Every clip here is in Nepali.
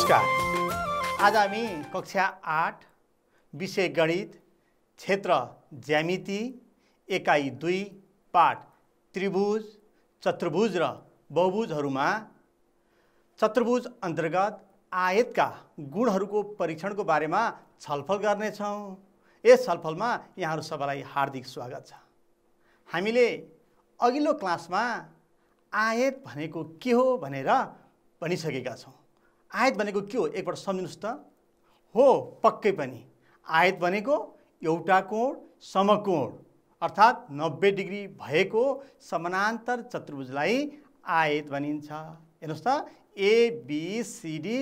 नमस्कार आज हामी कक्षा आठ विषय गणित क्षेत्र ज्यामिति एकाइ दुई पाठ त्रिभुज चतुर्भुज र बहुभुजहरूमा चतुर्भुज अन्तर्गत आयतका गुणहरूको परीक्षणको बारेमा छलफल गर्नेछौँ यस छलफलमा यहाँहरू सबैलाई हार्दिक स्वागत छ हामीले अघिल्लो क्लासमा आयत भनेको के हो भनेर भनिसकेका छौँ आयत भनेको के हो एकपल्ट सम्झिनुहोस् त हो पक्कै पनि आयत भनेको एउटा कोण समकोण अर्थात् नब्बे डिग्री भएको समानान्तर चतुर्भुजलाई आयत भनिन्छ हेर्नुहोस् त एबिसिडी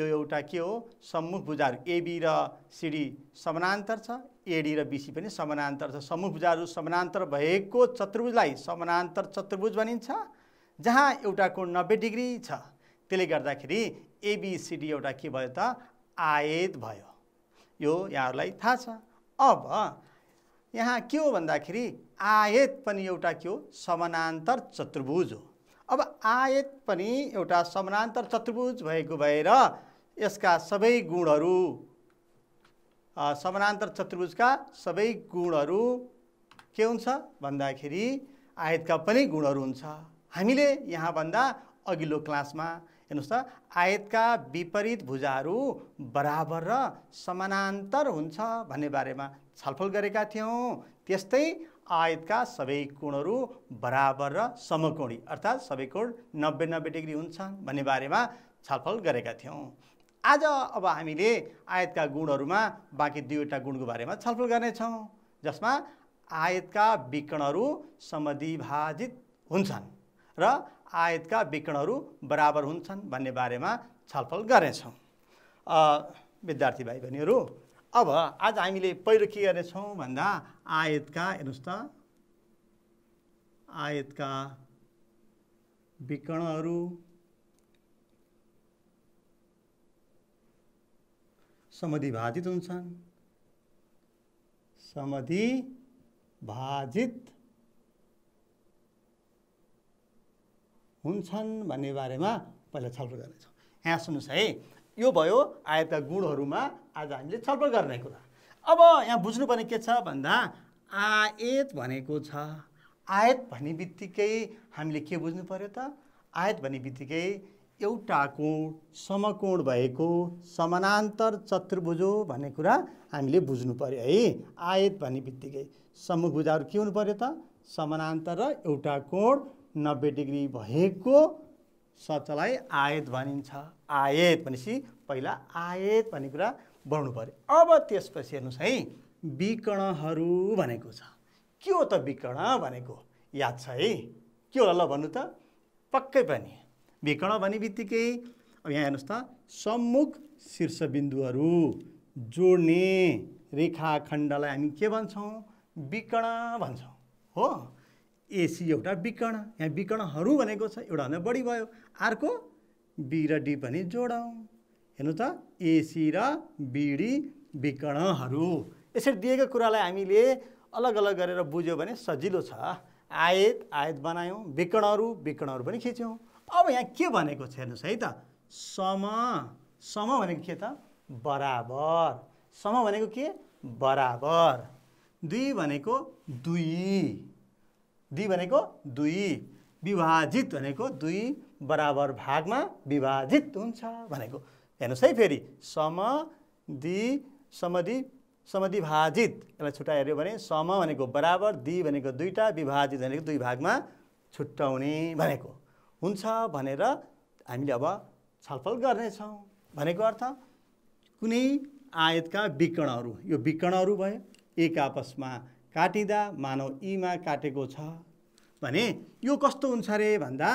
यो एउटा के हो सम्मुख भुजाहरू एबी र सिडी समानान्तर छ एडी र बिसी पनि समानान्तर छ सम्मुख भुजाहरू समानान्तर भएको चतुर्भुजलाई समानान्तर चतुर्भुज भनिन्छ जहाँ एउटा कोण नब्बे डिग्री छ त्यसले गर्दाखेरि एबिसिडी एउटा के भयो त आयत भयो यो यहाँहरूलाई थाहा छ अब यहाँ के हो भन्दाखेरि आयत पनि एउटा के हो समानान्तर चतुर्भुज हो अब आयत पनि एउटा समानान्तर चतुर्भुज भएको भएर यसका सबै गुणहरू समानान्तर चतुर्भुजका सबै गुणहरू के हुन्छ भन्दाखेरि आयतका पनि गुणहरू हुन्छ हामीले यहाँभन्दा अघिल्लो क्लासमा हेर्नुहोस् त आयतका विपरीत भुजाहरू बराबर र समानान्तर हुन्छ भन्ने बारेमा छलफल गरेका थियौँ त्यस्तै आयतका सबै कोणहरू बराबर र समकोणी अर्थात् सबै कोण नब्बे नब्बे डिग्री हुन्छन् भन्ने बारेमा छलफल गरेका थियौँ आज अब हामीले आयतका गुणहरूमा बाँकी दुईवटा गुणको बारेमा छलफल गर्नेछौँ जसमा आयतका विकणहरू समद्विभाजित हुन्छन् र आयतका विकणहरू बराबर हुन्छन् भन्ने बारेमा छलफल गर्नेछौँ विद्यार्थी भाइ बहिनीहरू अब आज हामीले पहिलो के गर्नेछौँ भन्दा आयतका हेर्नुहोस् त आयतका विकरणहरू समधिभाजित हुन्छन् समधिभाजित हुन्छन् भन्ने बारेमा पहिला छलफल गर्नेछौँ यहाँ सुन्नुहोस् है यो भयो आयतका गुणहरूमा आज हामीले छलफल गर्ने कुरा अब यहाँ बुझ्नुपर्ने के छ भन्दा आयत भनेको छ आयत भन्ने बित्तिकै हामीले के बुझ्नु पऱ्यो त आयत भन्ने बित्तिकै एउटा कोण समकोण भएको समानान्तर चतुर्भुजो भन्ने कुरा हामीले बुझ्नु पऱ्यो है आयत भन्ने बित्तिकै समभुजाहरू के हुनु पऱ्यो त समानान्तर र एउटा कोण नब्बे डिग्री भएको सचलाई आयत भनिन्छ आयत भनेपछि पहिला आयत भन्ने कुरा बढ्नु पऱ्यो अब त्यसपछि हेर्नुहोस् है विकरणहरू भनेको छ के हो त विकर्ण भनेको याद छ है के होला ल भन्नु त पक्कै पनि विकर्ण भन्ने बित्तिकै अब यहाँ हेर्नुहोस् त सम्मुख शीर्ष शीर्षबिन्दुहरू जोड्ने रेखाखण्डलाई हामी के भन्छौँ विकर्ण भन्छौँ हो एसी एउटा विकर्ण यहाँ विकर्णहरू भनेको छ एउटा भन्दा बढी भयो अर्को बी र डी पनि जोडौँ हेर्नु त एसी र बिडी विकर्णहरू यसरी दिएको कुरालाई हामीले अलग अलग गरेर बुझ्यो भने सजिलो छ आयत आयत बनायौँ विकर्णहरू विकर्णहरू पनि खिच्यौँ अब यहाँ के भनेको छ हेर्नुहोस् है त सम सम भनेको के त बराबर सम भनेको के बराबर दुई भनेको दुई दुई भनेको दुई विभाजित भनेको दुई बराबर भागमा विभाजित हुन्छ भनेको हेर्नुहोस् है फेरि समदि समधि समधिभाजित यसलाई छुट्टा हेऱ्यो भने सम भनेको बराबर दि भनेको दुईवटा विभाजित भनेको दुई भागमा छुट्याउने भनेको हुन्छ भनेर हामीले अब छलफल गर्नेछौँ भनेको अर्थ कुनै आयतका विकर्णहरू यो विकरणहरू भयो एक आपसमा काटिँदा मानव ईमा काटेको छ भने यो कस्तो हुन्छ अरे भन्दा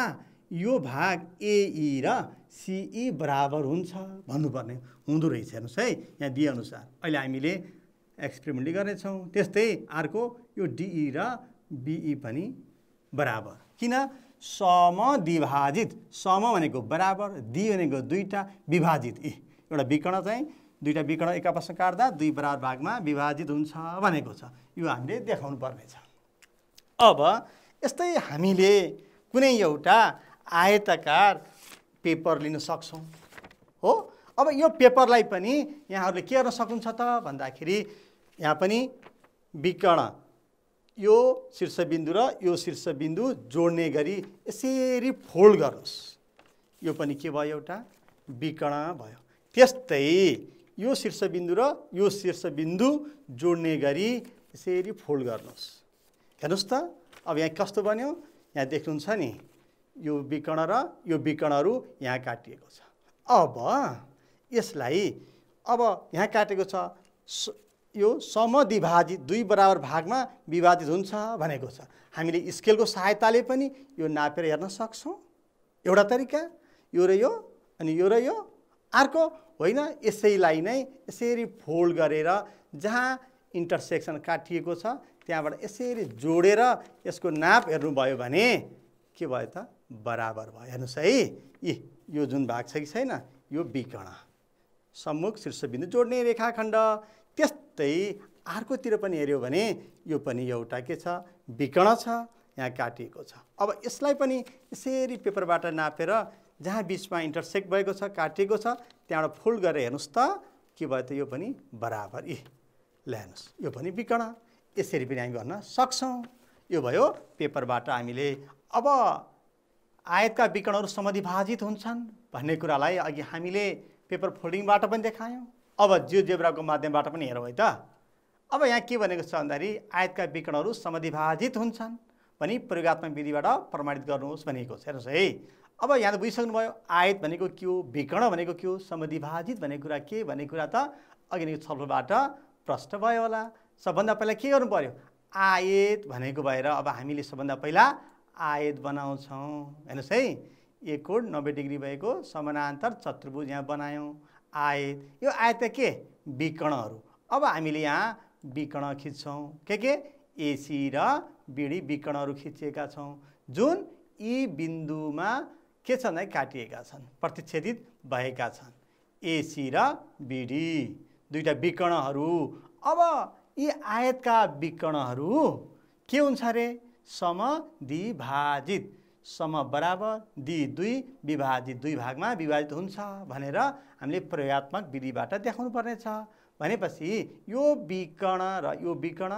यो भाग एई e र सिई e बराबर हुन्छ भन्नुपर्ने हुँदो रहेछ हेर्नुहोस् है यहाँ दिएअनुसार अहिले हामीले एक्सपेरिमेन्टले गर्नेछौँ त्यस्तै अर्को यो डिई e र बिई पनि बराबर किन सम विभाजित सम भनेको बराबर दि भनेको दुईवटा विभाजित ए एउटा विकर्ण चाहिँ दुईवटा विकर्ण एक आपसमा काट्दा दुई बराबर भागमा विभाजित हुन्छ भनेको छ यो हामीले देखाउनु पर्नेछ अब यस्तै हामीले कुनै एउटा आयताकार पेपर लिन सक्छौँ हो अब यो पेपरलाई पनि यहाँहरूले के गर्न सक्नुहुन्छ त भन्दाखेरि यहाँ पनि विकर्ण यो शीर्षबिन्दु र यो शीर्षबिन्दु जोड्ने गरी यसरी फोल्ड गर्नुहोस् यो पनि के भयो एउटा विकर्ण भयो त्यस्तै यो शीर्षबिन्दु र यो शीर्षबिन्दु जोड्ने गरी यसरी फोल्ड गर्नुहोस् हेर्नुहोस् त अब यहाँ कस्तो बन्यो यहाँ देख्नुहुन्छ नि यो विकर्ण र यो विकर्णहरू यहाँ काटिएको छ अब यसलाई अब यहाँ काटेको छ यो समविभाजित दुई बराबर भागमा विभाजित हुन्छ भनेको छ हामीले स्केलको सहायताले पनि यो नापेर हेर्न सक्छौँ एउटा तरिका यो र यो अनि यो र यो अर्को होइन यसैलाई नै यसरी फोल्ड गरेर जहाँ इन्टरसेक्सन काटिएको छ त्यहाँबाट यसरी जोडेर यसको नाप हेर्नुभयो भने के भयो त बराबर भयो हेर्नुहोस् है ए यो जुन भाग छ कि छैन यो विकर्ण सम्मुख शीर्षबिन्दु जोड्ने रेखाखण्ड त्यस्तै अर्कोतिर पनि हेऱ्यो भने यो पनि एउटा के छ विकर्ण छ यहाँ काटिएको छ अब यसलाई पनि यसरी पेपरबाट नापेर जहाँ बिचमा इन्टरसेक्ट भएको छ काटिएको छ त्यहाँबाट फोल्ड गरेर हेर्नुहोस् त के भयो त यो पनि बराबर ए ल हेर्नुहोस् यो पनि विकर्ण त्यसरी पनि हामी गर्न सक्छौँ यो भयो पेपरबाट हामीले अब आयतका विकरणहरू समधिभाजित हुन्छन् भन्ने कुरालाई अघि हामीले पेपर फोल्डिङबाट पनि देखायौँ अब जियो जेब्राको माध्यमबाट पनि हेरौँ है त अब यहाँ के भनेको छ भन्दाखेरि आयतका विकरणहरू समधिभाजित हुन्छन् भनी प्रयोगत्मक विधिबाट प्रमाणित गर्नुहोस् भनेको छ हेर्नुहोस् है अब यहाँ त बुझिसक्नुभयो आयत भनेको के हो विकरण भनेको के हो समधिभाजित भन्ने कुरा के भन्ने कुरा त अघि नै छलफलबाट प्रष्ट भयो होला सबभन्दा पहिला के गर्नु पऱ्यो आयत भनेको भएर अब हामीले सबभन्दा पहिला आयत बनाउँछौँ हेर्नुहोस् है एक कोड नब्बे डिग्री भएको समानान्तर चतुर्भुज यहाँ बनायौँ आयत यो आयत त के विकर्णहरू अब हामीले यहाँ विकर्ण खिच्छौँ के के एसी र बिडी विकर्णहरू खिचिएका छौँ जुन यी बिन्दुमा के छन् है काटिएका छन् प्रतिच्छेदित भएका छन् एसी र बिडी दुईवटा विकर्णहरू अब यी आयतका विकर्णहरू के हुन्छ अरे समद्विभाजित सम बराबर दि दुई विभाजित दुई भागमा विभाजित हुन्छ भनेर हामीले प्रयोगत्मक विधिबाट देखाउनु पर्नेछ भनेपछि यो विकर्ण र यो विकर्ण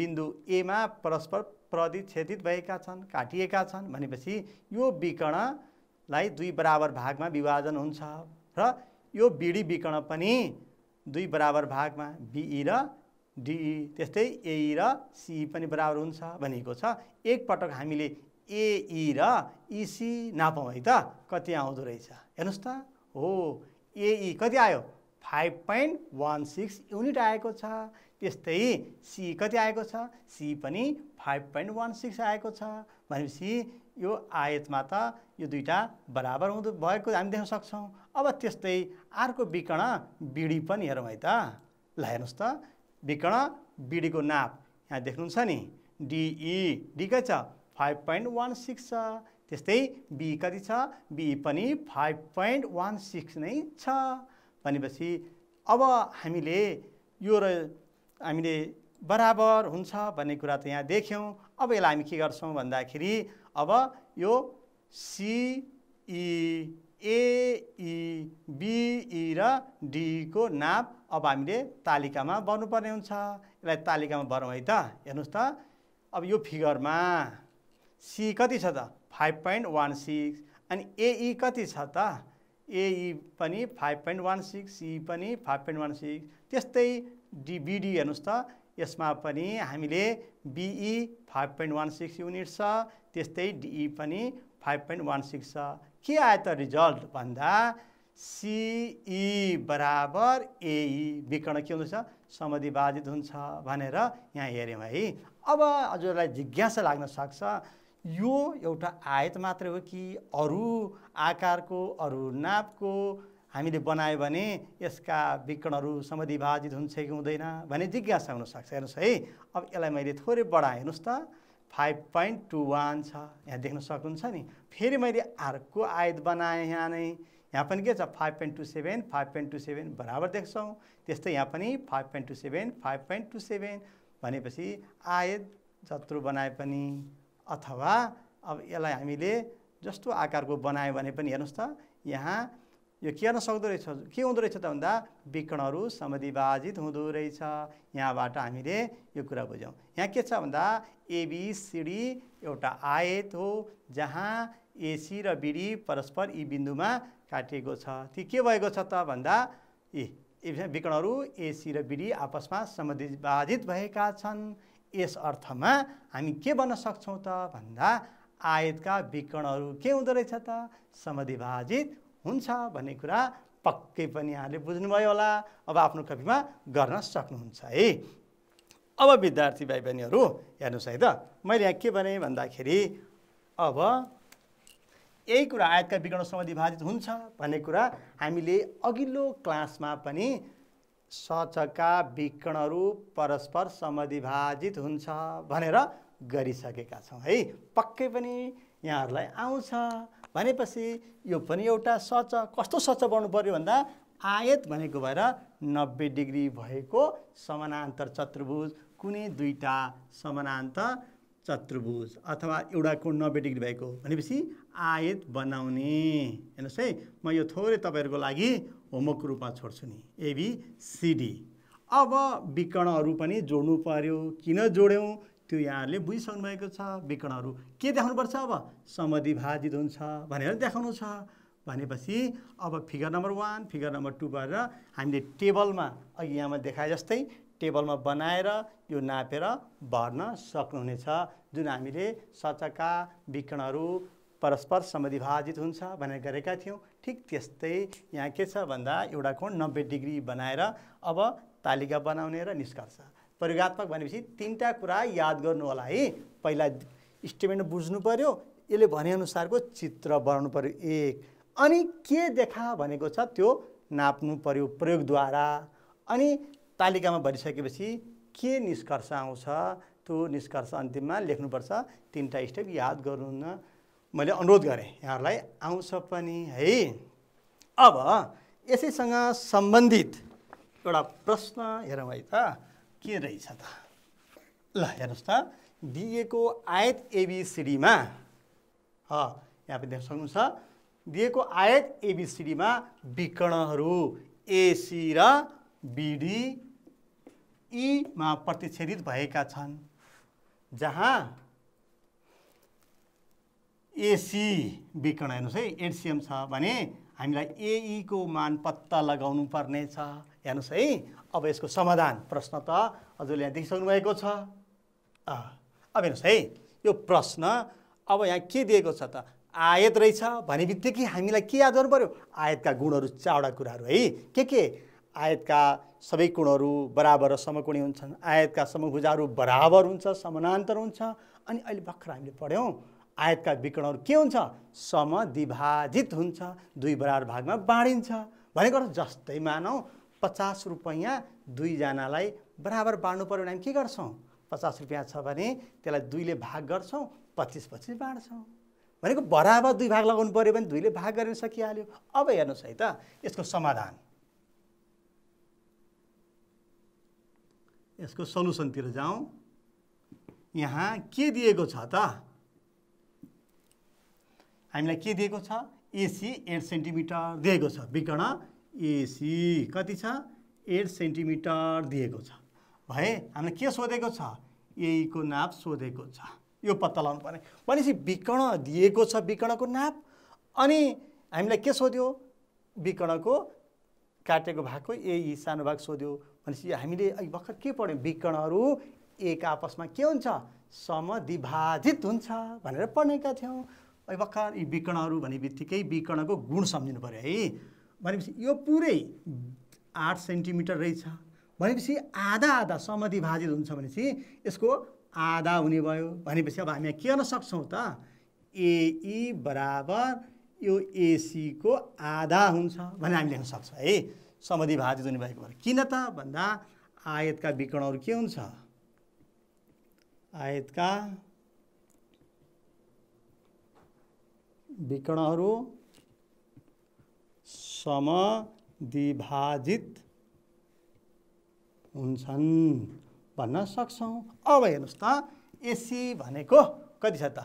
बिन्दु एमा परस्पर प्रतिच्छेदित भएका छन् काटिएका छन् भनेपछि यो विकर्णलाई दुई बराबर भागमा विभाजन हुन्छ र यो बिडी विकर्ण पनि दुई बराबर भागमा बिई र डिई त्यस्तै एई र सी पनि बराबर हुन्छ भनेको छ एकपटक हामीले एई र इसी नापौँ है त कति आउँदो रहेछ हेर्नुहोस् त हो एई कति आयो five point one six unit आएको छ त्यस्तै सी कति आएको छ सी पनि फाइभ पोइन्ट वान सिक्स आएको छ भनेपछि यो आयतमा त यो दुईवटा बराबर हुँदो भएको हामी देख्न सक्छौँ अब त्यस्तै अर्को विकर्ण बिडी पनि हेरौँ है त ल हेर्नुहोस् त विकर्ण बिडीको नाप यहाँ देख्नुहुन्छ नि डिई डी कति छ फाइभ पोइन्ट वान सिक्स छ त्यस्तै बी कति छ बी पनि फाइभ पोइन्ट वान सिक्स नै छ भनेपछि अब हामीले यो र हामीले बराबर हुन्छ भन्ने कुरा त यहाँ देख्यौँ अब यसलाई हामी के गर्छौँ भन्दाखेरि अब यो CE AE BE e, e र डिईको नाप अब हामीले तालिकामा भर्नुपर्ने हुन्छ यसलाई तालिकामा भरौँ है त हेर्नुहोस् त अब यो फिगरमा सी कति छ त फाइभ पोइन्ट वान सिक्स अनि एई e कति छ त एई पनि five point one six C पनि फाइभ पोइन्ट वान सिक्स त्यस्तै डिबिडी हेर्नुहोस् त यसमा पनि हामीले BE five point one six unit छ त्यस्तै डिई पनि फाइभ पोइन्ट वान सिक्स छ के आयो त रिजल्ट भन्दा सिई e बराबर एई e विकर्ण के हुँदैछ समधि हुन्छ भनेर यहाँ हेऱ्यौँ है अब हजुरलाई जिज्ञासा लाग्न सक्छ यो एउटा आयत मात्रै हो कि अरू आकारको अरू नापको हामीले बनायो भने यसका विकरणहरू समधिभाजित हुन्छ कि हुँदैन भने जिज्ञासा हुनसक्छ हेर्नुहोस् है अब यसलाई मैले थोरै बढाएँ हेर्नुहोस् त फाइभ पोइन्ट टू वान छ यहाँ देख्न सक्नुहुन्छ नि फेरि मैले अर्को आयत बनाएँ यहाँ नै यहाँ पनि के छ five point two seven five point two seven बराबर देख्छौँ त्यस्तै यहाँ पनि five point two seven five point two seven भनेपछि आयत जत्रो बनाए पनि अथवा अब यसलाई हामीले जस्तो आकारको बनायो भने पनि हेर्नुहोस् त यहाँ यो के गर्न सक्दो रहेछ के हुँदो रहेछ त भन्दा विकरणहरू समधिभाजित हुँदो रहेछ यहाँबाट हामीले यो कुरा बुझ्यौँ यहाँ के छ भन्दा एबिसिडी एउटा आयत हो जहाँ एसी र बिडी परस्पर यी बिन्दुमा काटिएको छ ती के भएको छ त भन्दा ए विकरणहरू एसी र बिडी आपसमा समधिभाजित भएका छन् यस अर्थमा हामी के भन्न सक्छौँ त भन्दा आयतका विकरणहरू के हुँदो रहेछ त समधिभाजित हुन्छ भन्ने कुरा पक्कै पनि यहाँले बुझ्नुभयो होला अब आफ्नो कपीमा गर्न सक्नुहुन्छ है अब विद्यार्थी भाइ बहिनीहरू हेर्नुहोस् है त मैले यहाँ के भने भन्दाखेरि अब यही कुरा आयतका विकरणसँग विभाजित हुन्छ भन्ने कुरा हामीले अघिल्लो क्लासमा पनि सचका विकरणहरू परस्पर विभाजित हुन्छ भनेर गरिसकेका छौँ है पक्कै पनि यहाँहरूलाई आउँछ भनेपछि यो पनि एउटा सच कस्तो सच बनाउनु पऱ्यो भन्दा आयत भनेको भएर नब्बे डिग्री भएको समानान्तर चतुर्भुज कुनै दुईवटा समानान्तर चतुर्भुज अथवा एउटा कोण नब्बे डिग्री भएको भनेपछि आयत बनाउने हेर्नुहोस् है म यो थोरै तपाईँहरूको लागि होमवर्कको रूपमा छोड्छु नि एबिसिडी अब विकरणहरू पनि जोड्नु पर्यो किन जोड्यौँ त्यो यहाँहरूले बुझिसक्नु भएको छ विकरणहरू के देखाउनुपर्छ अब समविभाजित हुन्छ भनेर देखाउनु छ भनेपछि अब figure number one figure number two गरेर हामीले टेबलमा अघि यहाँमा देखाए जस्तै टेबलमा बनाएर यो नापेर भर्न सक्नुहुनेछ जुन हामीले सचका विकरणहरू परस्पर समविभाजित हुन्छ भनेर गरेका थियौँ ठिक त्यस्तै यहाँ के छ भन्दा एउटा कोण नब्बे डिग्री बनाएर अब तालिका बनाउने र निष्कर्ष प्रयोगत्मक भनेपछि तिनवटा कुरा याद गर्नु होला है पहिला स्टेटमेन्ट बुझ्नु पऱ्यो यसले भनेअनुसारको चित्र बनाउनु पऱ्यो एक अनि के देखा भनेको छ त्यो नाप्नु पऱ्यो प्रयोगद्वारा अनि तालिकामा भरिसकेपछि के निष्कर्ष आउँछ त्यो निष्कर्ष अन्तिममा लेख्नुपर्छ तिनवटा स्टेप याद गर्नुहुन्न मैले अनुरोध गरेँ यहाँहरूलाई आउँछ पनि है अब यसैसँग सम्बन्धित एउटा प्रश्न हेरौँ है त के रहेछ त ल हेर्नुहोस् त दिएको आयत एबिसिडीमा यहाँ पनि देख्न सक्नुहुन्छ दिएको आयत एबिसिडीमा विकरणहरू एसी र बिडी ईमा e प्रतिच्छेदित भएका छन् जहाँ एसी विकर्ण हेर्नुहोस् है एडसिएम छ भने हामीलाई एईको e मान पत्ता लगाउनु पर्नेछ हेर्नुहोस् है अब यसको समाधान प्रश्न त हजुरले यहाँ देखिसक्नु भएको छ अब हेर्नुहोस् है यो प्रश्न अब यहाँ के दिएको छ त आयत रहेछ भन्ने बित्तिकै हामीलाई के याद गर्नु पऱ्यो आयतका गुणहरू चारवटा कुराहरू है के के आयतका सबै कुणहरू बराबर र समकुणी हुन्छन् आयतका समभुजाहरू बराबर हुन्छ समानान्तर हुन्छ अनि अहिले भर्खर हामीले पढ्यौँ आयतका विकरणहरू के हुन्छ सम विभाजित हुन्छ दुई बराबर भागमा बाँडिन्छ भनेको जस्तै मानौँ पचास रुपैयाँ दुईजनालाई बराबर बाँड्नु पऱ्यो भने हामी के गर्छौँ पचास रुपियाँ छ भने त्यसलाई दुईले भाग गर्छौँ पच्चिस पच्चिस बाँड्छौँ भनेको बराबर दुई भाग लगाउनु पऱ्यो भने दुईले भाग गरेर सकिहाल्यो अब हेर्नुहोस् है त यसको समाधान यसको सल्युसनतिर जाउँ यहाँ के दिएको छ त हामीलाई के दिएको छ एसी एट सेन्टिमिटर दिएको छ विकर्ण एसी कति छ एट सेन्टिमिटर दिएको छ भए हामीले के सोधेको छ एईको नाप सोधेको छ यो पत्ता लगाउनु पर्ने भनेपछि विकर्ण दिएको छ विकर्णको नाप अनि हामीलाई के सोध्यो विकर्णको काटेको भागको एई सानो भाग सोध्यो भनेपछि हामीले अघि भर्खर के पढ्यौँ विकर्णहरू एक आपसमा के हुन्छ सम विभाजित हुन्छ भनेर पढेका थियौँ अघि भर्खर यी विकर्णहरू भन्ने बित्तिकै विकर्णको गुण सम्झिनु पऱ्यो है भनेपछि यो पुरै आठ सेन्टिमिटर रहेछ भनेपछि आधा आधा समधिभाजित हुन्छ भनेपछि यसको आधा हुने भयो भनेपछि अब हामी के गर्न सक्छौँ त एई बराबर यो एसीको आधा हुन्छ भनेर हामी लेख्न सक्छौँ है समधिभाजित हुने भएको भएर किन त भन्दा आयतका विकरणहरू के हुन्छ आयतका विकरणहरू समविभाजित हुन्छन् भन्न सक्छौँ अब हेर्नुहोस् त एसी भनेको कति छ त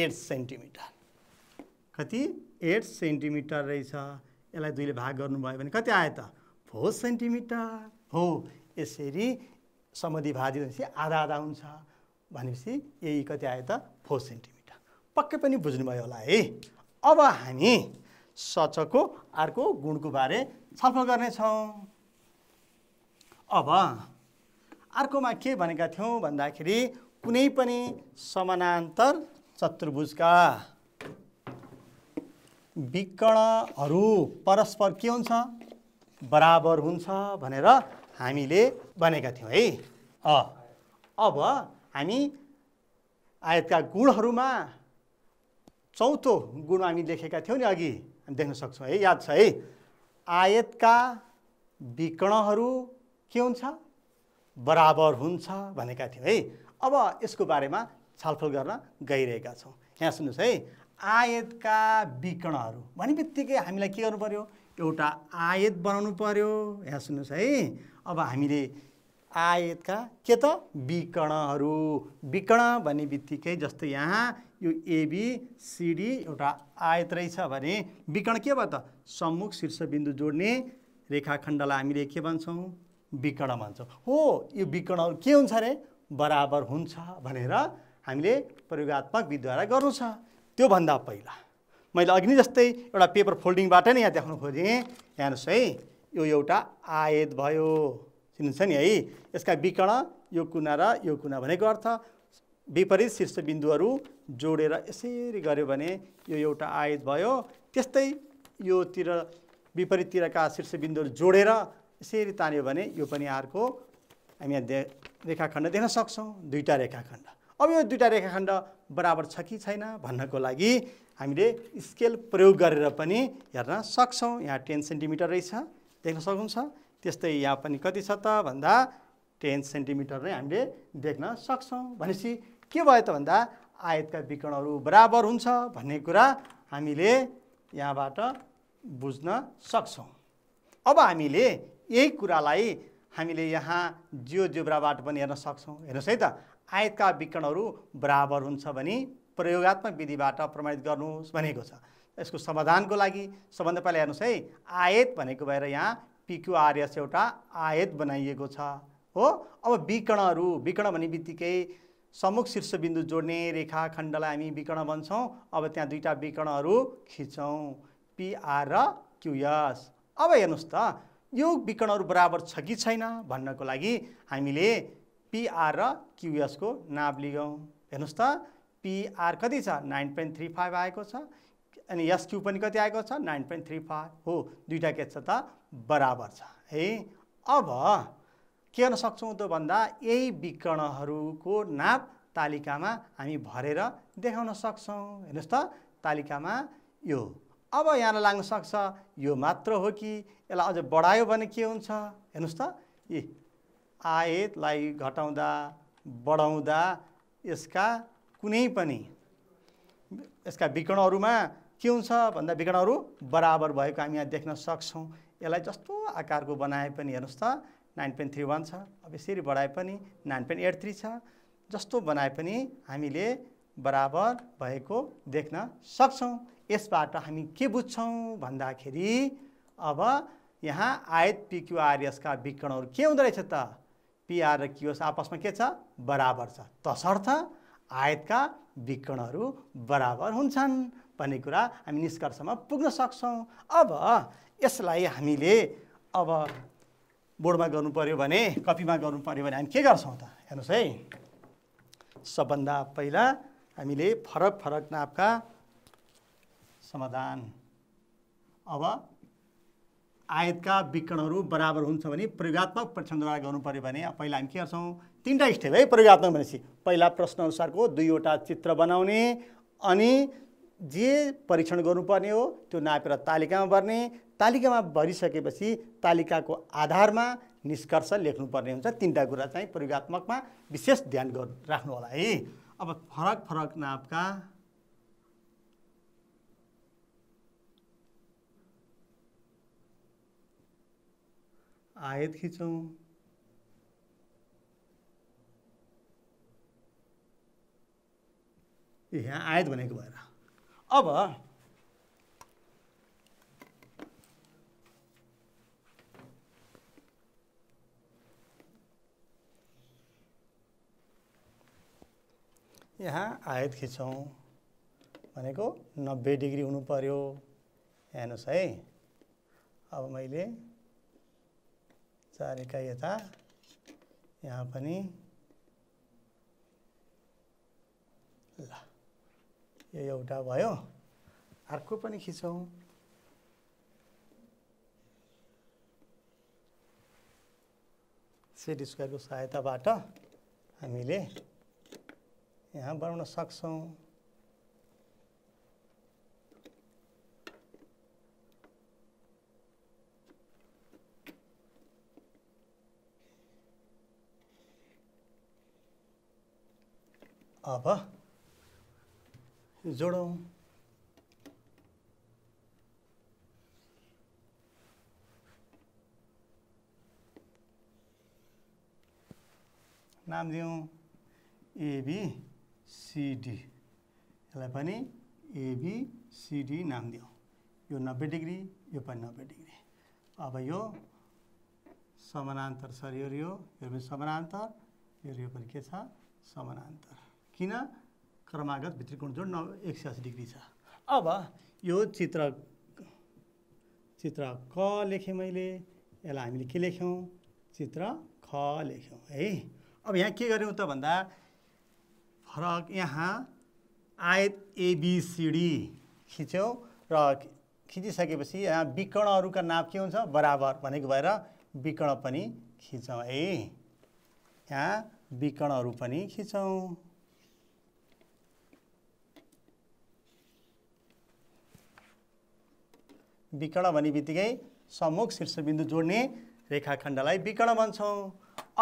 एट सेन्टिमिटर कति एट सेन्टिमिटर रहेछ यसलाई दुईले भाग गर्नुभयो भने कति आयो त फोर सेन्टिमिटर हो यसरी विभाजित भनेपछि आधा आधा हुन्छ भनेपछि यही कति आयो त फोर सेन्टिमिटर पक्कै पनि बुझ्नुभयो होला है अब हामी सचको अर्को गुणको बारे छलफल गर्नेछौँ अब अर्कोमा के भनेका थियौँ भन्दाखेरि कुनै पनि समानान्तर चतुर्भुजका विकर्णहरू परस्पर के हुन्छ बराबर हुन्छ भनेर हामीले भनेका थियौँ है अ अब हामी आयतका गुणहरूमा चौथो गुण हामी लेखेका थियौँ नि अघि देख्न सक्छौँ है याद छ है आयतका विकणहरू के हुन्छ बराबर हुन्छ भनेका थियौँ है अब यसको बारेमा छलफल गर्न गइरहेका छौँ यहाँ सुन्नुहोस् है आयतका विकणहरू भन्ने बित्तिकै हामीलाई के गर्नु पऱ्यो एउटा आयत बनाउनु पऱ्यो यहाँ सुन्नुहोस् है अब हामीले आयतका के त विकणहरू विकर्ण भन्ने बित्तिकै जस्तै यहाँ यो एबी सिडी एउटा आयत रहेछ भने विकर्ण के भयो त सम्मुख शीर्षबिन्दु जोड्ने रेखाखण्डलाई हामीले के भन्छौँ विकर्ण भन्छौँ हो यो विकर्णहरू के हुन्छ अरे बराबर हुन्छ भनेर हामीले प्रयोगत्मक विद्वारा गर्नु छ त्योभन्दा पहिला मैले अघि नै जस्तै एउटा पेपर फोल्डिङबाट नै यहाँ देखाउनु खोजेँ हेर्नुहोस् है यो एउटा आयत भयो चिन्नुहुन्छ नि है यसका विकर्ण यो कुना र यो कुना भनेको अर्थ विपरीत शीर्षबिन्दुहरू जोडेर यसरी गऱ्यो भने यो एउटा आयत भयो त्यस्तै योतिर विपरीततिरका शीर्षबिन्दुहरू जोडेर यसरी तान्यो भने यो पनि अर्को हामी यहाँ दे रेखाखण्ड देख्न सक्छौँ दुईवटा रेखाखण्ड अब यो दुईवटा रेखाखण्ड बराबर छ कि छैन भन्नको लागि हामीले स्केल प्रयोग गरेर पनि हेर्न सक्छौँ यहाँ टेन सेन्टिमिटर रहेछ देख्न सक्नुहुन्छ त्यस्तै यहाँ पनि कति छ त भन्दा टेन सेन्टिमिटर नै हामीले देख्न सक्छौँ भनेपछि के भयो त भन्दा आयतका विकरणहरू बराबर हुन्छ भन्ने कुरा हामीले यहाँबाट बुझ्न सक्छौँ अब हामीले यही कुरालाई हामीले यहाँ जियो जिब्राबाट पनि हेर्न सक्छौँ हेर्नुहोस् है त आयतका विकरणहरू बराबर हुन्छ भने प्रयोगात्मक विधिबाट प्रमाणित गर्नुहोस् भनेको छ यसको समाधानको लागि सबभन्दा पहिला हेर्नुहोस् है आयत भनेको भएर यहाँ पिक्युआरएस एउटा आयत बनाइएको छ हो अब विकणहरू विकर्ण भन्ने बित्तिकै सम्मुख शीर्षबिन्दु जोड्ने रेखाखण्डलाई हामी विकर्ण भन्छौँ अब त्यहाँ दुईवटा विकर्णहरू खिच्छौँ पिआर र क्युएस अब हेर्नुहोस् त यो विकर्णहरू बराबर छ कि छैन भन्नको लागि हामीले पिआर र क्युएसको नाप लिगौँ हेर्नुहोस् त पिआर कति छ नाइन पोइन्ट थ्री फाइभ आएको छ अनि एसक्यु पनि कति आएको छ नाइन पोइन्ट थ्री फाइभ हो दुईवटा के छ त बराबर छ है अब के गर्न सक्छौँ त भन्दा यही विकरणहरूको नाप तालिकामा हामी भरेर देखाउन सक्छौँ हेर्नुहोस् त तालिकामा यो अब यहाँलाई लाग्न सक्छ यो मात्र हो कि यसलाई अझ बढायो भने के हुन्छ हेर्नुहोस् त ए आयतलाई घटाउँदा बढाउँदा यसका कुनै पनि यसका विकरणहरूमा के हुन्छ भन्दा विकरणहरू बराबर भएको हामी यहाँ देख्न सक्छौँ यसलाई जस्तो आकारको बनाए पनि हेर्नुहोस् त नाइन पोइन्ट थ्री वान छ अब यसरी बढाए पनि नाइन पोइन्ट एट थ्री छ जस्तो बनाए पनि हामीले बराबर भएको देख्न सक्छौँ यसबाट हामी के बुझ्छौँ भन्दाखेरि अब यहाँ आयत पिक्युआरएसका विकरणहरू के हुँदो रहेछ त पिआर र क्युएस आपसमा के छ बराबर छ तसर्थ आयतका विकरणहरू बराबर हुन्छन् भन्ने कुरा हामी निष्कर्षमा पुग्न सक्छौँ अब यसलाई हामीले अब बोर्डमा गर्नु पऱ्यो भने कपीमा गर्नु पऱ्यो भने हामी के गर्छौँ त हेर्नुहोस् है सबभन्दा पहिला हामीले फरक फरक नापका समाधान अब आयतका विकरणहरू बराबर हुन्छ भने प्रयोगत्मक परीक्षणद्वारा गर्नु पऱ्यो भने पहिला हामी के गर्छौँ तिनवटा स्टेप है प्रयोगत्मक भनेपछि पहिला प्रश्नअनुसारको दुईवटा चित्र बनाउने अनि जे परीक्षण गर्नुपर्ने हो त्यो नापेर तालिकामा भर्ने तालिकामा भरिसकेपछि तालिकाको आधारमा निष्कर्ष लेख्नुपर्ने हुन्छ तिनवटा कुरा चाहिँ प्रयोगत्मकमा विशेष ध्यान गर् राख्नु होला है अब फरक फरक नापका आयत खिचौँ यहाँ आयत भनेको भएर अब यहाँ आयत खिच्छौँ भनेको नब्बे डिग्री हुनु पर्यो हेर्नुहोस् है अब मैले चार यता यहाँ पनि ल यो एउटा भयो अर्को पनि खिचौँ सेट स्क्वायरको सहायताबाट हामीले यहाँ बनाउन सक्छौँ अब जोडौँ नाम दिउँ एबी सिडी यसलाई पनि एबिसिडी नाम दिउँ यो नब्बे डिग्री यो पनि नब्बे डिग्री अब यो समानान्तर सर यो यो पनि समानान्तर यो यो पनि के छ समानान्तर किन क्रमागत भित्री कोण जोड न एक सय असी डिग्री छ अब यो चित्र चित्र क लेखेँ मैले यसलाई हामीले के लेख्यौँ चित्र ख लेख्यौँ है अब यहाँ के गऱ्यौँ त भन्दा फरक यहाँ आयत एबिसिडी खिच्यौँ र खिचिसकेपछि यहाँ विकर्णहरूका नाप के हुन्छ बराबर भनेको भएर विकर्ण पनि खिचौँ है यहाँ विकर्णहरू पनि खिचौँ विकर्ण भन्ने बित्तिकै सम्मुख शीर्षबिन्दु जोड्ने रेखाखण्डलाई विकर्ण भन्छौँ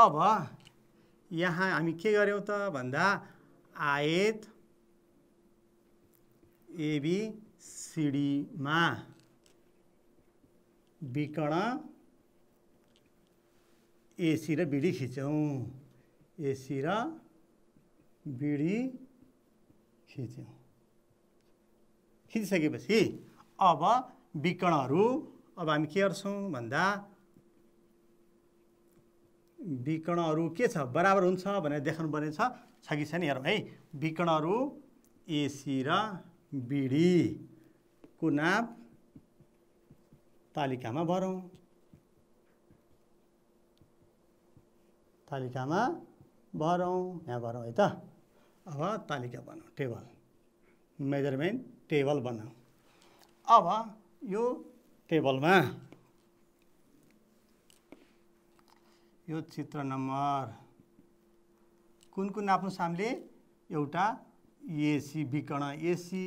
अब यहाँ हामी के गऱ्यौँ त भन्दा आयत एबिसिडीमा विकर्ण एसी र बिडी खिच्यौँ एसी र बिडी खिच्यौँ खिचिसकेपछि अब विकर्णहरू अब हामी के गर्छौँ भन्दा विकरणहरू के छ बराबर हुन्छ भनेर पर्ने छ छ कि छैन हेरौँ है विकरणहरू एसी र बिडीको नाप तालिकामा भरौँ तालिकामा भरौँ यहाँ भरौँ है त अब तालिका बनाऊ टेबल मेजरमेन्ट टेबल बनाऊ अब यो टेबलमा यो चित्र नम्बर कुन कुन नाप्नु छ हामीले एउटा एसी विकर्ण एसी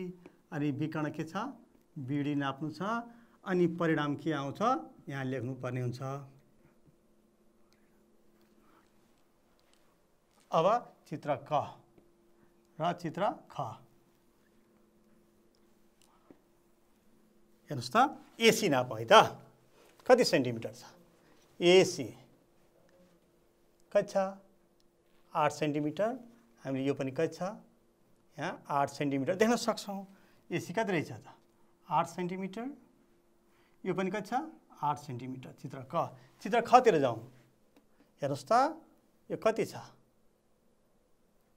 अनि विकर्ण के छ बिडी नाप्नु छ अनि परिणाम के आउँछ यहाँ लेख्नुपर्ने हुन्छ अब चित्र क र चित्र ख हेर्नुहोस् त एसी नाप है त कति सेन्टिमिटर छ एसी कति छ आठ सेन्टिमिटर हामीले यो पनि कति छ यहाँ आठ सेन्टिमिटर देख्न सक्छौँ एसी कति रहेछ त आठ सेन्टिमिटर यो पनि कति छ आठ सेन्टिमिटर चित्र क चित्र खतिर जाउँ हेर्नुहोस् त यो कति छ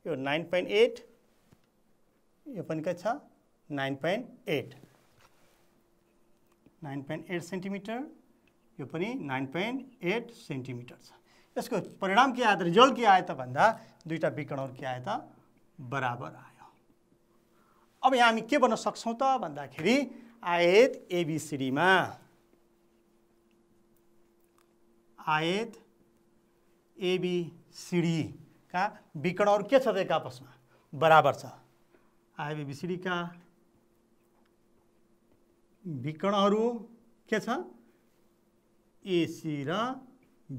यो नाइन पोइन्ट एट यो पनि कति छ nine point eight nine point eight centimetre यो पनि नाइन पोइन्ट एट सेन्टिमिटर छ यसको परिणाम के आयो त रिजल्ट के आयो त भन्दा दुईवटा विकरण के आयो त बराबर आयो अब यहाँ हामी के भन्न सक्छौँ त भन्दाखेरि आयत एबिसिडीमा आयत का विकरणहरू के छ त एक आपसमा बराबर छ आयत एबिसिडीका विकरणहरू के छ एसी र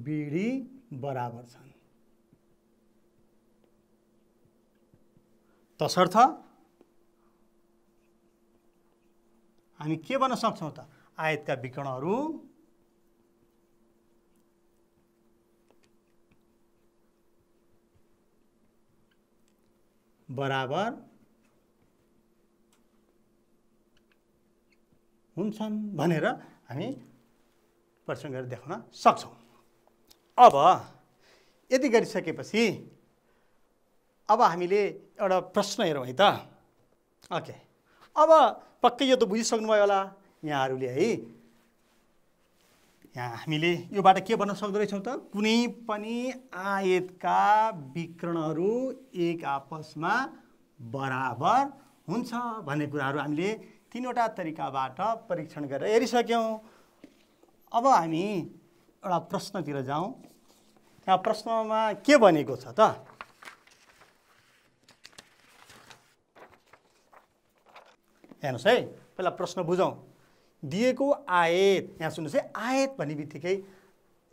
बिडी बराबर छन् तसर्थ हामी के भन्न सक्छौँ त आयतका विकरणहरू बराबर हुन्छन् भनेर हामी प्रश्न गरेर देखाउन सक्छौँ अब यति गरिसकेपछि अब हामीले एउटा प्रश्न हेरौँ है त ओके अब पक्कै यो त बुझिसक्नुभयो होला यहाँहरूले है यहाँ हामीले योबाट के भन्न सक्दो रहेछौँ त कुनै पनि आयतका विकरणहरू एक आपसमा बराबर हुन्छ भन्ने कुराहरू हामीले तिनवटा तरिकाबाट परीक्षण गरेर हेरिसक्यौँ अब हामी एउटा प्रश्नतिर जाउँ यहाँ प्रश्नमा के भनेको छ त हेर्नुहोस् है पहिला प्रश्न बुझौँ दिएको आयत यहाँ सुन्नुहोस् है आयत भन्ने बित्तिकै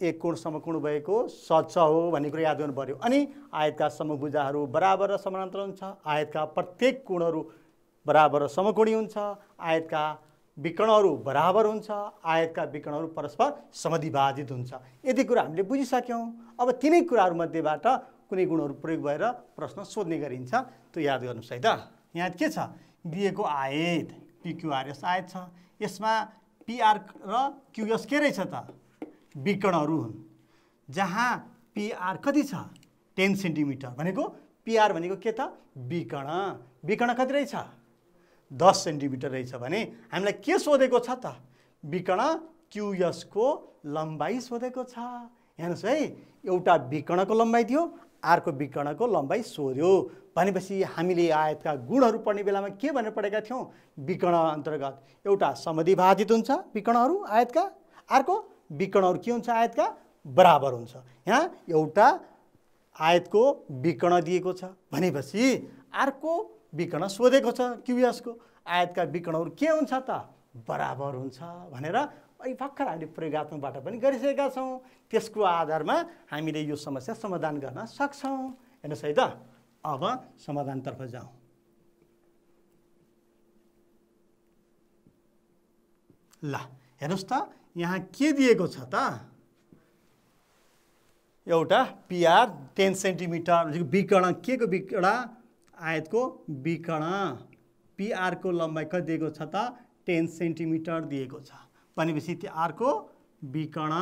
एक कोण समकोण भएको सच हो भन्ने कुरा याद गर्नु पऱ्यो अनि आयतका समभुजाहरू बराबर र समानान्तर हुन्छ आयतका प्रत्येक कोणहरू बराबर र समकोणी हुन्छ आयतका विकरणहरू बराबर हुन्छ आयातका विकरणहरू परस्पर समविभाजित हुन्छ यति कुरा हामीले बुझिसक्यौँ अब तिनै कुराहरूमध्येबाट कुनै गुणहरू प्रयोग भएर प्रश्न सोध्ने गरिन्छ त्यो याद गर्नुहोस् है त यहाँ के छ दिएको आयत पिक्युआरएस आयत छ यसमा पिआर र क्युएस के रहेछ त विकरणहरू हुन् जहाँ पिआर कति छ टेन सेन्टिमिटर भनेको पिआर भनेको के त विकर्ण विकर्ण कति रहेछ दस सेन्टिमिटर रहेछ भने हामीलाई के सोधेको छ त विकर्ण क्युएसको लम्बाइ सोधेको छ हेर्नुहोस् है एउटा विकर्णको लम्बाइ दियो अर्को विकर्णको लम्बाइ सोध्यो भनेपछि हामीले आयतका गुणहरू पढ्ने बेलामा के भनेर पढेका थियौँ विकर्ण अन्तर्गत एउटा समधिभाजित हुन्छ विकर्णहरू आयतका अर्को विकर्णहरू के हुन्छ आयतका बराबर हुन्छ यहाँ एउटा आयतको विकर्ण दिएको छ भनेपछि अर्को विकर्ण सोधेको छ क्युएसको आयातका विकरणहरू के हुन्छ त बराबर हुन्छ भनेर भर्खर हामीले प्रयोगत्मकबाट पनि गरिसकेका छौँ त्यसको आधारमा हामीले यो समस्या समाधान गर्न सक्छौँ हेर्नुहोस् है त अब समाधानतर्फ जाउँ ल हेर्नुहोस् त यहाँ के दिएको छ त एउटा पिआर टेन सेन्टिमिटर विकर्ण के को विकर्ण आयतको विकर्ण पिआरको लम्बाइ कति दिएको छ त टेन सेन्टिमिटर दिएको छ भनेपछि त्यो आरको विकर्ण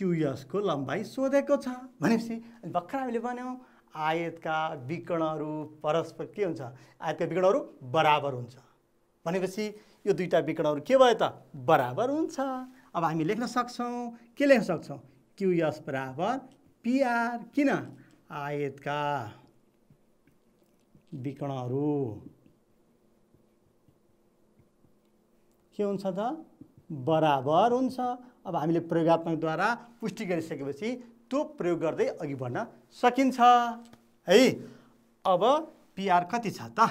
क्युएसको लम्बाइ सोधेको छ भनेपछि भर्खर हामीले भन्यौँ आयतका विकर्णहरू परस्पर के हुन्छ आयतका विकर्णहरू बराबर हुन्छ भनेपछि यो दुईवटा विकर्णहरू के भयो त बराबर हुन्छ अब हामी लेख्न सक्छौँ के लेख्न सक्छौँ क्युएस बराबर पिआर किन आयतका विकणहरू के हुन्छ त बराबर हुन्छ अब हामीले प्रयोगत्मकद्वारा पुष्टि गरिसकेपछि त्यो प्रयोग गर्दै अघि बढ्न सकिन्छ है अब पिआर कति छ त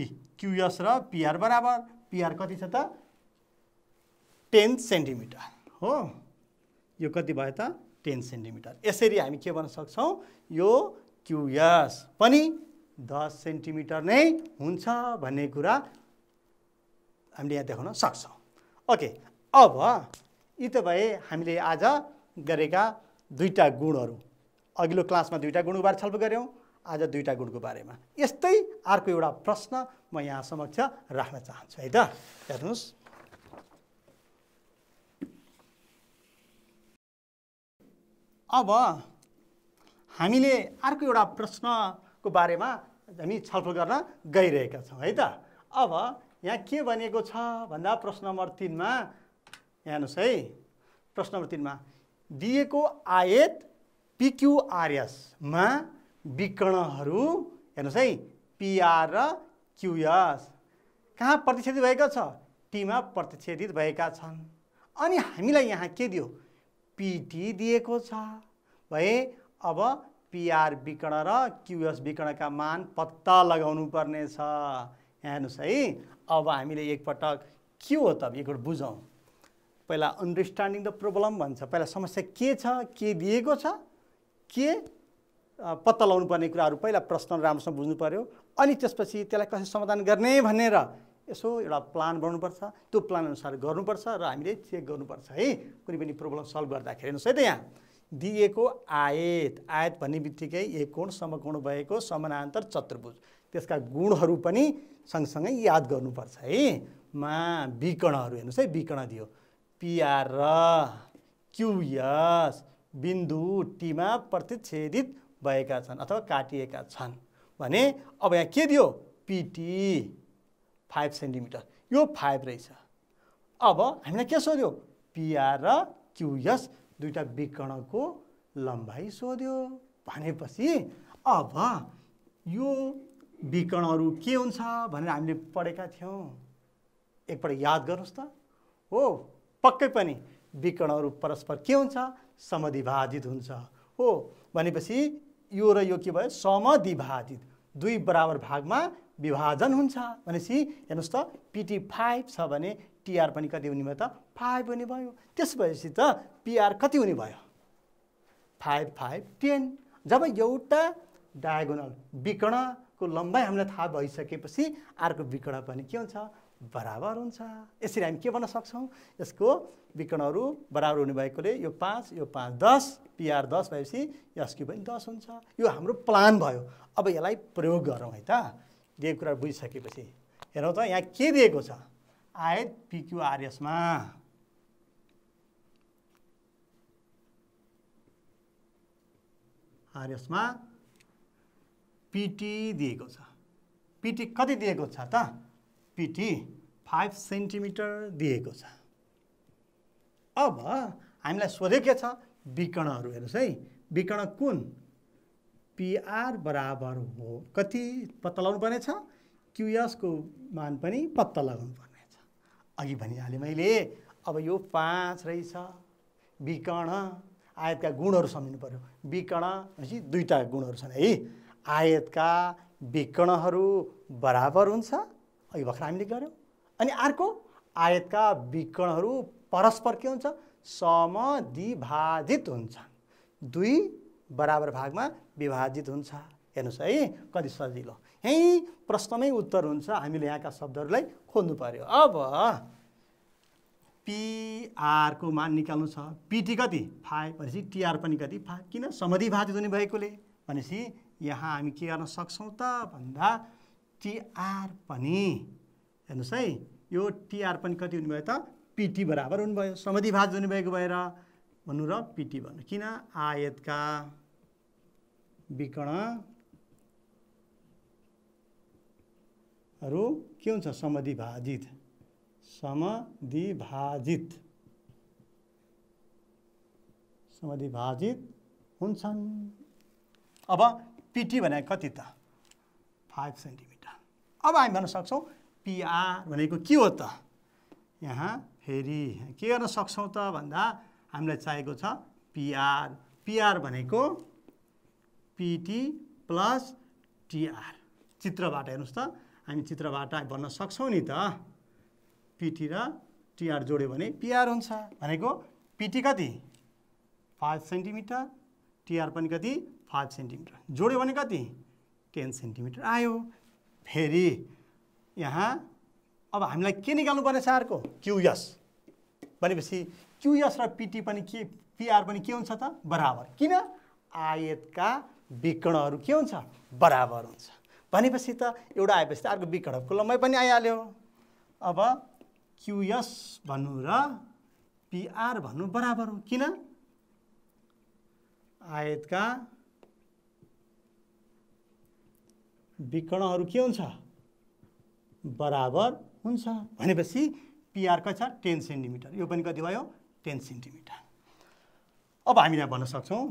यी क्युएस र पिआर बराबर पिआर कति छ त टेन सेन्टिमिटर हो यो कति भयो त टेन सेन्टिमिटर यसरी हामी के भन्न सक्छौँ यो क्युएस पनि दस सेन्टिमिटर नै हुन्छ भन्ने कुरा हामीले यहाँ देखाउन सक्छौँ ओके अब यी त भए हामीले आज गरेका दुईवटा गुणहरू अघिल्लो क्लासमा दुईवटा गुणको बारे छलफल गऱ्यौँ आज दुईवटा गुणको बारेमा यस्तै अर्को एउटा प्रश्न म यहाँ समक्ष राख्न चाहन्छु है त हेर्नुहोस् अब हामीले अर्को एउटा प्रश्नको बारेमा हामी छलफल गर्न गइरहेका छौँ है त अब यहाँ के बनेको छ भन्दा प्रश्न नम्बर तिनमा हेर्नुहोस् है प्रश्न नम्बर तिनमा दिएको आयत पिक्युआरएसमा विकर्णहरू हेर्नुहोस् है पिआर र क्युएस कहाँ प्रतिच्छेदित भएको छ टीमा प्रतिच्छेदित भएका छन् अनि हामीलाई यहाँ के दियो पिटी दिएको छ भए अब पिआर विकर्ण र क्युएस विकर्णका मान पत्ता लगाउनु पर्नेछ यहाँ हेर्नुहोस् है अब हामीले एकपटक के हो त एकपल्ट बुझौँ पहिला अन्डरस्ट्यान्डिङ द प्रब्लम भन्छ पहिला समस्या के छ के दिएको छ के पत्ता लगाउनु पर्ने कुराहरू पहिला प्रश्न राम्रोसँग बुझ्नु पऱ्यो अनि त्यसपछि त्यसलाई कसरी समाधान गर्ने भनेर यसो एउटा प्लान बनाउनुपर्छ त्यो प्लान अनुसार गर्नुपर्छ र हामीले चेक गर्नुपर्छ है कुनै पनि प्रब्लम सल्भ गर्दाखेरि हेर्नुहोस् है त यहाँ दिएको आयत आयत भन्ने बित्तिकै एक कोण समकोण भएको समानान्तर चतुर्भुज त्यसका गुणहरू पनि सँगसँगै याद गर्नुपर्छ है मा विकणहरू हेर्नुहोस् है विकर्ण दियो पिआर र क्युयस बिन्दु टीमा प्रतिच्छेदित भएका छन् अथवा काटिएका छन् भने अब यहाँ के दियो पिटी फाइभ सेन्टिमिटर यो फाइभ रहेछ अब हामीलाई के सोध्यो पिआर र क्युएस दुईवटा विकर्णको लम्बाइ सोध्यो भनेपछि अब यो विकणहरू के हुन्छ भनेर हामीले पढेका थियौँ एकपल्ट याद गर्नुहोस् त हो पक्कै पनि विकरणहरू परस्पर के हुन्छ समविभाजित हुन्छ हो भनेपछि यो र यो के भयो समविभाजित दुई बराबर भागमा विभाजन हुन्छ भनेपछि हेर्नुहोस् त पिटी फाइभ छ भने टिआर पनि कति हुने भयो त फाइभ हुने भयो त्यस भएपछि त पिआर कति हुने भयो फाइभ फाइभ टेन जब एउटा डायगोनल विकर्णको लम्बाइ हामीलाई थाहा भइसकेपछि अर्को विकर्ण पनि के हुन्छ बराबर हुन्छ यसरी हामी के भन्न सक्छौँ यसको विकर्णहरू बराबर हुने भएकोले यो पाँच यो पाँच दस पिआर दस भएपछि यसको पनि दस हुन्छ यो हाम्रो प्लान भयो अब यसलाई प्रयोग गरौँ है त दिएको कुरा बुझिसकेपछि हेरौँ त यहाँ के दिएको छ आयत पिक्युआरएसमा आरएसमा पिटी दिएको छ पिटी कति दिएको छ त पिटी फाइभ सेन्टिमिटर दिएको छ अब हामीलाई सोधेकै के छ विकर्णहरू हेर्नुहोस् है विकर्ण कुन पिआर बराबर हो कति पत्ता लगाउनु पर्नेछ क्युएसको मान पनि पत्ता लगाउनु पर्नेछ अघि भनिहालेँ मैले अब यो पाँच रहेछ विकर्ण आयतका गुणहरू सम्झिनु पऱ्यो विकर्ण भनेपछि दुईवटा गुणहरू छन् है आयतका विकर्णहरू बराबर हुन्छ अघि भर्खर हामीले गऱ्यौँ अनि अर्को आयतका विकर्णहरू परस्पर के हुन्छ समद्विभाजित हुन्छन् दुई बराबर भागमा विभाजित हुन्छ हेर्नुहोस् है कति सजिलो यहीँ प्रश्नमै उत्तर हुन्छ हामीले यहाँका शब्दहरूलाई खोज्नु पऱ्यो अब पिआरको मान निकाल्नु छ पिटी कति फाइभ भनेपछि टिआर पनि कति फाइभ किन समधिभाजित हुने भएकोले भनेपछि यहाँ हामी के गर्न सक्छौँ त भन्दा टिआर पनि हेर्नुहोस् है यो टिआर पनि कति हुनुभयो त पिटी बराबर हुनुभयो समधिभाजित हुने भएको भएर भन्नु र पिटी भन्नु किन आयतका विकर्णहरू के हुन्छ समद्विभाजित समद्विभाजित समधिभाजित हुन्छन् अब पिटी भनेको कति त फाइभ सेन्टिमिटर अब हामी भन्न सक्छौँ पिआर भनेको के हो त यहाँ फेरि के गर्न सक्छौँ त भन्दा हामीलाई चाहिएको छ पिआर पिआर भनेको पिटी प्लस टिआर चित्रबाट हेर्नुहोस् त हामी चित्रबाट भन्न सक्छौँ नि त पिटी र टिआर जोड्यो भने पिआर हुन्छ भनेको पिटी कति फाइभ सेन्टिमिटर टिआर पनि कति फाइभ सेन्टिमिटर जोड्यो भने कति टेन सेन्टिमिटर आयो फेरि यहाँ अब हामीलाई के निकाल्नु छ अर्को क्युएस भनेपछि क्युएस र पिटी पनि के पिआर पनि के हुन्छ त बराबर किन आयतका विकणहरू के हुन्छ बराबर हुन्छ भनेपछि त एउटा आएपछि त अर्को विकर्णको लम्बाइ पनि आइहाल्यो अब क्युएस भन्नु र पिआर भन्नु बराबर हो किन आयतका विकणहरू के हुन्छ बराबर हुन्छ भनेपछि पिआर कति छ टेन सेन्टिमिटर यो पनि कति भयो टेन सेन्टिमिटर अब हामीलाई भन्न सक्छौँ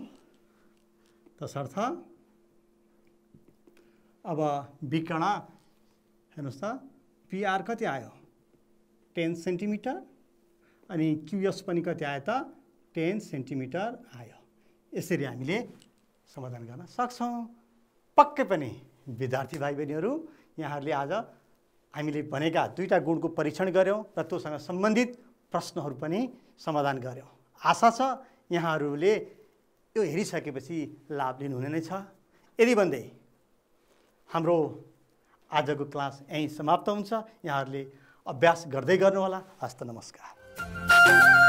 तसर्थ अब विकर्ण हेर्नुहोस् त पिआर कति आयो टेन सेन्टिमिटर अनि क्युएस पनि कति आयो त टेन सेन्टिमिटर आयो यसरी हामीले समाधान गर्न सक्छौँ पक्कै पनि विद्यार्थी भाइ बहिनीहरू यहाँहरूले आज हामीले भनेका दुईवटा गुणको परीक्षण गऱ्यौँ र त्योसँग सम्बन्धित प्रश्नहरू पनि समाधान गऱ्यौँ आशा छ यहाँहरूले यो हेरिसकेपछि लाभ लिनुहुने नै छ यदि भन्दै हाम्रो आजको क्लास यहीँ समाप्त हुन्छ यहाँहरूले अभ्यास गर्दै गर्नुहोला हस्त नमस्कार